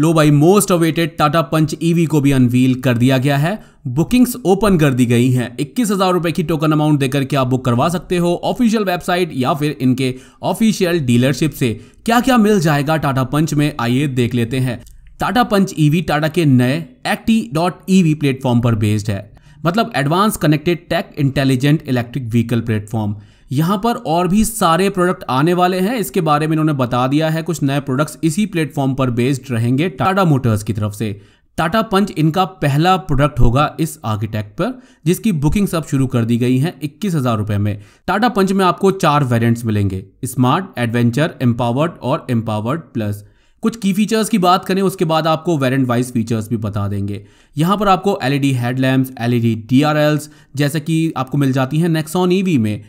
लो भाई most awaited Tata Punch EV को भी अनवील कर दिया गया है बुकिंग्स ओपन कर दी गई हैं इक्कीस हजार रुपए की टोकन अमाउंट देकर के आप बुक करवा सकते हो ऑफिशियल वेबसाइट या फिर इनके ऑफिशियल डीलरशिप से क्या क्या मिल जाएगा टाटा पंच में आइए देख लेते हैं टाटा पंच ईवी टाटा के नए एक्टी डॉट ईवी प्लेटफॉर्म पर बेस्ड है मतलब advance connected tech intelligent electric vehicle platform यहाँ पर और भी सारे प्रोडक्ट आने वाले हैं इसके बारे में इन्होंने बता दिया है कुछ नए प्रोडक्ट्स इसी प्लेटफॉर्म पर बेस्ड रहेंगे टाटा मोटर्स की तरफ से टाटा पंच इनका पहला प्रोडक्ट होगा इस आर्किटेक्ट पर जिसकी बुकिंग सब शुरू कर दी गई है इक्कीस हजार रुपए में टाटा पंच में आपको चार वेरियंट्स मिलेंगे स्मार्ट एडवेंचर एम्पावर्ड और एम्पावर्ड प्लस कुछ की फीचर्स की बात करें उसके बाद आपको वेरियंट वाइज फीचर्स भी बता देंगे यहाँ पर आपको एलईडी हेडलैम्प्स एलईडी डीआरएल्स जैसे कि आपको मिल जाती हैं नेक्सॉन ईवी e में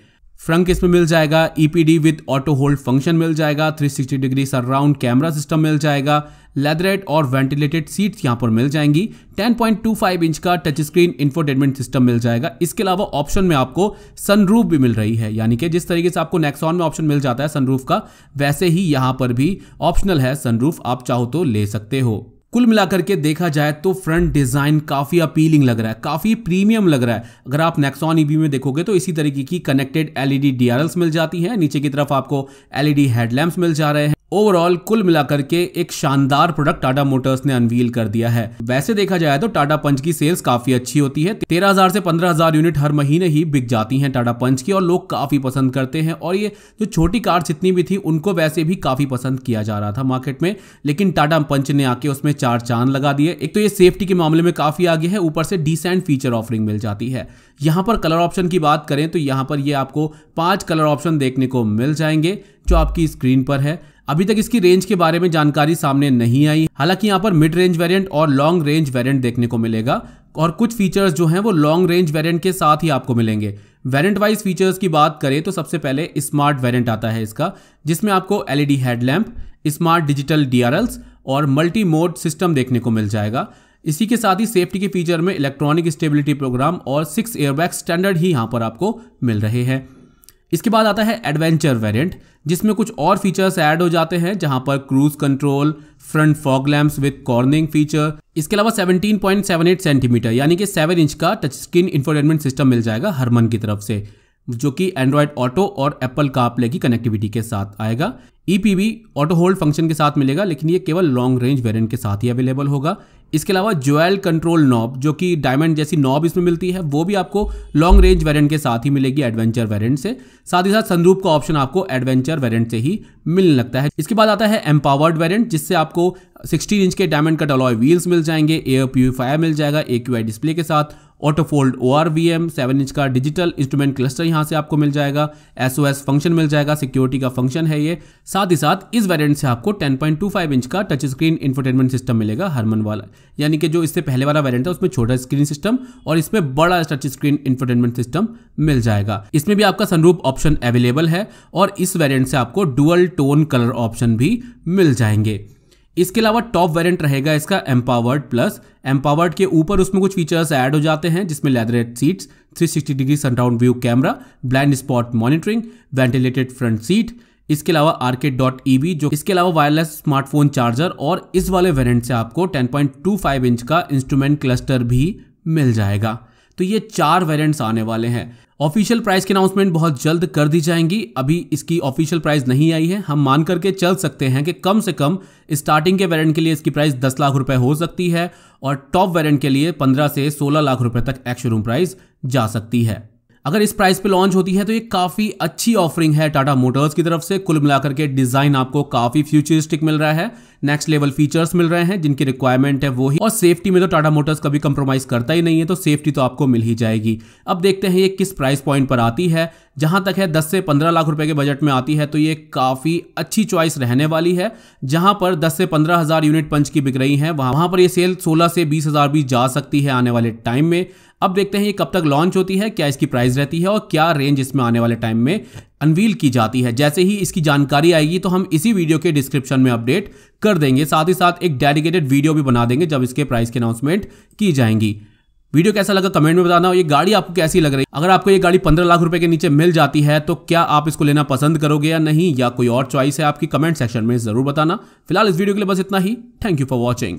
फ्रंक इसमें मिल जाएगा EPD with auto hold function मिल जाएगा 360 डिग्री सराउंड कैमरा सिस्टम मिल जाएगा लेदरेट और वेंटिलेटेड सीट्स यहाँ पर मिल जाएंगी 10.25 इंच का टच स्क्रीन इंफोटेनमेंट सिस्टम मिल जाएगा इसके अलावा ऑप्शन में आपको सनरूफ भी मिल रही है यानी कि जिस तरीके से आपको नेक्सॉन में ऑप्शन मिल जाता है सनरूफ का वैसे ही यहाँ पर भी ऑप्शनल है सनरूफ आप चाहो तो ले सकते हो कुल मिलाकर के देखा जाए तो फ्रंट डिज़ाइन काफ़ी अपीलिंग लग रहा है काफ़ी प्रीमियम लग रहा है अगर आप नेक्सॉन ईवी e में देखोगे तो इसी तरीके की कनेक्टेड एलईडी डीआरएल्स मिल जाती है नीचे की तरफ आपको एलईडी हेडलैम्प्स e मिल जा रहे हैं ओवरऑल कुल मिलाकर के एक शानदार प्रोडक्ट टाटा मोटर्स ने अनवील कर दिया है वैसे देखा जाए तो टाटा पंच की सेल्स काफी अच्छी होती है तेरह हजार से पंद्रह हजार यूनिट हर महीने ही बिक जाती हैं टाटा पंच की और लोग काफी पसंद करते हैं और ये जो छोटी कार जितनी भी थी उनको वैसे भी काफी पसंद किया जा रहा था मार्केट में लेकिन टाटा पंच ने आके उसमें चार चांद लगा दिए एक तो ये सेफ्टी के मामले में काफी आगे है ऊपर से डिसेंट फीचर ऑफरिंग मिल जाती है यहाँ पर कलर ऑप्शन की बात करें तो यहाँ पर ये आपको पांच कलर ऑप्शन देखने को मिल जाएंगे जो आपकी स्क्रीन पर है अभी तक इसकी रेंज के बारे में जानकारी सामने नहीं आई हालांकि यहाँ पर मिड रेंज वेरियंट और लॉन्ग रेंज वेरियंट देखने को मिलेगा और कुछ फीचर्स जो हैं वो लॉन्ग रेंज वेरियंट के साथ ही आपको मिलेंगे वेरियंट वाइज फीचर्स की बात करें तो सबसे पहले स्मार्ट वेरियंट आता है इसका जिसमें आपको LED headlamp smart digital DRLs और मल्टी मोड सिस्टम देखने को मिल जाएगा इसी के साथ ही सेफ्टी के फीचर में इलेक्ट्रॉनिक स्टेबिलिटी प्रोग्राम और सिक्स एयरबैग स्टैंडर्ड ही यहाँ पर आपको मिल रहे हैं इसके बाद आता है एडवेंचर वेरिएंट जिसमें कुछ और फीचर्स ऐड हो जाते हैं जहां पर cruise control front fog lamps with cornering feature इसके अलावा 17.78 सेंटीमीटर यानी कि 7 इंच का टच स्क्रीन इंफोटेनमेंट सिस्टम मिल जाएगा हरमन की तरफ से जो कि एंड्रॉयड ऑटो और एप्पल का की कनेक्टिविटी के साथ आएगा ईपीवी ऑटो होल्ड फंक्शन के साथ मिलेगा लेकिन ये केवल लॉन्ग रेंज वेरिएंट के साथ ही अवेलेबल होगा इसके अलावा ज्वेल कंट्रोल नॉब जो कि डायमंड जैसी नॉब इसमें मिलती है वो भी आपको लॉन्ग रेंज वेरिएंट के साथ ही मिलेगी एडवेंचर वेरिएंट से साथ ही साथ संदरूप का ऑप्शन आपको एडवेंचर वेरिएंट से ही मिलने लगता है इसके बाद आता है एम्पावर्ड वेरिएंट जिससे आपको 16 इंच के डायमंड कट अलॉय व्हील्स मिल जाएंगे एयर प्यूरिफायर मिल जाएगा ए डिस्प्ले के साथ autofold O R V M seven inch का डिजिटल इंस्ट्रूमेंट क्लस्टर यहाँ से आपको मिल जाएगा एस ओ एस फंक्शन मिल जाएगा सिक्योरिटी का फंक्शन है ये साथ ही साथ इस वेरियंट से आपको ten point two five inch का टच स्क्रीन इंफोटेनमेंट सिस्टम मिलेगा हरमन वाला यानी कि जो इससे पहले वाला वेरियंट था उसमें छोटा स्क्रीन सिस्टम और इसमें बड़ा टच स्क्रीन इंफोटेनमेंट सिस्टम मिल जाएगा इसमें भी आपका सनरूप ऑप्शन अवेलेबल है और इस वेरियंट से आपको डुअल टोन कलर ऑप्शन भी मिल जाएंगे इसके अलावा टॉप वेरिएंट रहेगा इसका एम्पावर्ड प्लस एम्पावर्ड के ऊपर उसमें कुछ फीचर्स ऐड हो जाते हैं जिसमें leatherette seats 360 degree surround view camera blind spot monitoring ventilated front seat इसके अलावा आर्केट डॉट ई जो इसके अलावा वायरलेस स्मार्टफोन चार्जर और इस वाले वेरियंट से आपको टेन इंच का इंस्ट्रूमेंट क्लस्टर भी मिल जाएगा तो ये चार वेरिएंट्स आने वाले हैं ऑफिशियल प्राइस की अनाउंसमेंट बहुत जल्द कर दी जाएंगी अभी इसकी ऑफिशियल प्राइस नहीं आई है हम मान करके चल सकते हैं कि कम से कम स्टार्टिंग के वेरिएंट के लिए इसकी प्राइस 10 लाख रुपए हो सकती है और टॉप वेरिएंट के लिए 15 से 16 लाख रुपए तक एक्शोरूम प्राइस जा सकती है अगर इस प्राइस पे लॉन्च होती है तो ये काफी अच्छी ऑफरिंग है टाटा मोटर्स की तरफ से कुल मिलाकर के डिजाइन आपको काफी फ्यूचरिस्टिक मिल रहा है नेक्स्ट लेवल फीचर्स मिल रहे हैं जिनकी रिक्वायरमेंट है वो ही और सेफ्टी में तो टाटा मोटर्स कभी कंप्रोमाइज करता ही नहीं है तो सेफ्टी तो आपको मिल ही जाएगी अब देखते हैं ये किस प्राइस पॉइंट पर आती है जहां तक है 10 से 15 लाख रुपए के बजट में आती है तो ये काफ़ी अच्छी चॉइस रहने वाली है जहां पर 10 से पंद्रह हज़ार यूनिट पंच की बिक रही है वहां वहां पर ये सेल 16 से बीस हज़ार भी जा सकती है आने वाले टाइम में अब देखते हैं ये कब तक लॉन्च होती है क्या इसकी प्राइस रहती है और क्या रेंज इसमें आने वाले टाइम में अनवील की जाती है जैसे ही इसकी जानकारी आएगी तो हम इसी वीडियो के डिस्क्रिप्शन में अपडेट कर देंगे साथ ही साथ एक डेडिकेटेड वीडियो भी बना देंगे जब इसके प्राइस की अनाउंसमेंट की जाएंगी वीडियो कैसा लगा कमेंट में बताना ये गाड़ी आपको कैसी लग रही है अगर आपको ये गाड़ी पंद्रह लाख रुपए के नीचे मिल जाती है तो क्या आप इसको लेना पसंद करोगे या नहीं या कोई और चॉइस है आपकी कमेंट सेक्शन में जरूर बताना फिलहाल इस वीडियो के लिए बस इतना ही थैंक यू फॉर वॉचिंग